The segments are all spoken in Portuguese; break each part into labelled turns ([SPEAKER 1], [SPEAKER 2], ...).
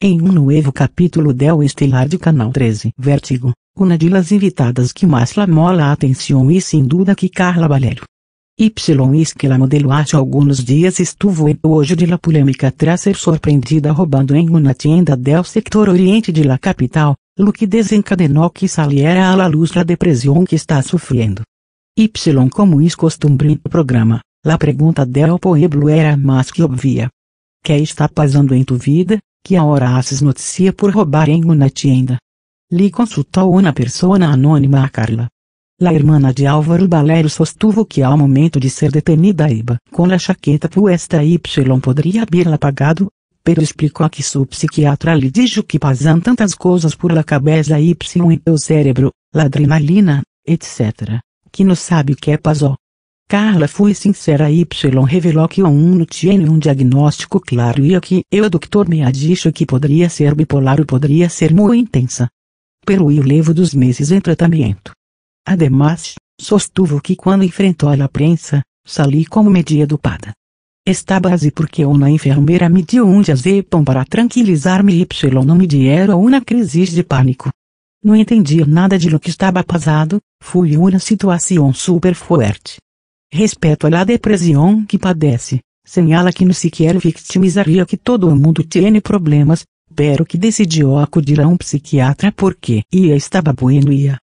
[SPEAKER 1] Em um novo capítulo del Estelar de Canal 13 Vértigo, uma de las invitadas que mais la a atenção e sem dúvida que Carla Valério. Y es que la modelo hace algunos dias estuvo en hoje de la polêmica tras ser surpreendida roubando em uma tienda del sector oriente de la capital, lo que desencadenou que saliera a la luz la depresión que está sufriendo. Y como es costumbre en programa, la pergunta del pueblo era más que obvia. quer está pasando em tu vida? que a Horaces noticia por roubar em uma tienda. Li consultou uma pessoa anônima a Carla. La irmã de Álvaro Balério sostuvo que ao momento de ser detenida Iba com a chaqueta puesta Y poderia abri-la pagado, pero explicou a que seu psiquiatra lhe dijo que passam tantas coisas por la cabeça Y em teu cérebro, la adrenalina, etc., que não sabe o que é pasó. Carla foi sincera y revelou que o no tiene um diagnóstico claro e que eu doutor me ha dicho que poderia ser bipolar ou poderia ser muito intensa. Pero o levo dos meses em tratamento. Ademais, sostuvo que quando enfrentou a prensa, sali como media dopada. estava así porque uma enfermeira me dio um diazepam para tranquilizar-me y não me diera uma crise de pânico. Não entendi nada de lo que estava passado, fui uma situação super fuerte. Respeito à depressão que padece, señala que não se quer victimizaria que todo mundo tiene problemas, pero que decidiu acudir a um psiquiatra porque ia estava bueno ia.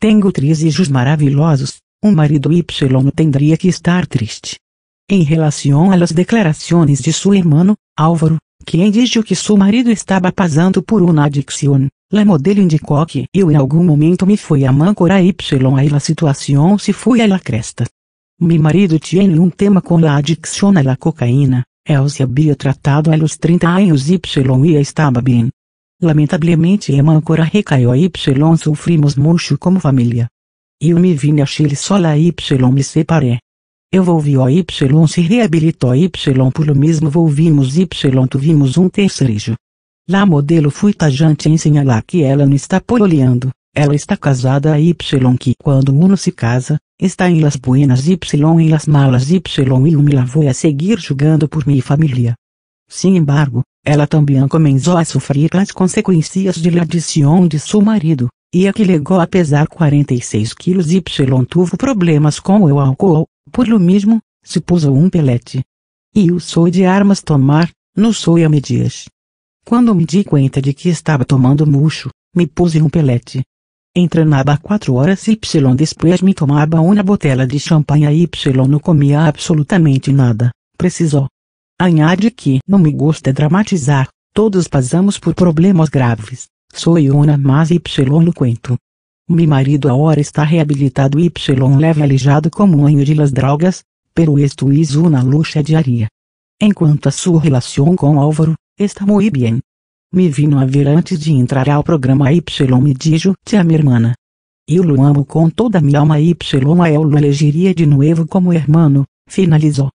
[SPEAKER 1] Tenho três hijos maravilhosos, um marido y não tendria que estar triste. Em relação às declarações de seu irmão, Álvaro, quem dijo que seu marido estava passando por uma adicção, la modelo indicou que eu em algum momento me fui a mancorar y a la situação se fui a la cresta. Meu marido tinha um tema com a adicción a cocaína. Ela se havia tratado a los 30 anos. y estava bem. Lamentavelmente Emma ancora recaiu a Y sofrimos muito como família. Eu me vim a Chile sola Y me separei. Eu volvi a Y se reabilitou a Y por o mesmo volvimos Y tuvimos um terceiro. La modelo fui tajante em sinalar que ela não está pololeando. Ela está casada a Y que quando uno se casa, está em las buenas Y em las malas Y e o Mila foi a seguir jugando por minha família. Sin embargo, ela também começou a sofrer as consequências de la adição de seu marido, e a que legou a pesar 46 quilos Y tuvo problemas com o álcool, por lo mesmo, se pôs um pelete. E eu sou de armas tomar, não sou a medias. Quando me di conta de que estava tomando murcho, me pus em um pelete, Entrenava quatro horas y depois me tomava uma botella de champanhe y não comia absolutamente nada, precisou. Añade que não me gosta dramatizar, todos passamos por problemas graves, sou uma mas y cuento. Mi marido agora está reabilitado y leva alijado como um anho de las drogas, pero esto es una lucha diaria. Enquanto a sua relação com Álvaro, está muito bem. Me vino a ver antes de entrar ao programa Y me dijo a minha irmã. Eu lo amo com toda minha alma Y eu lo elegeria de novo como hermano, finalizou.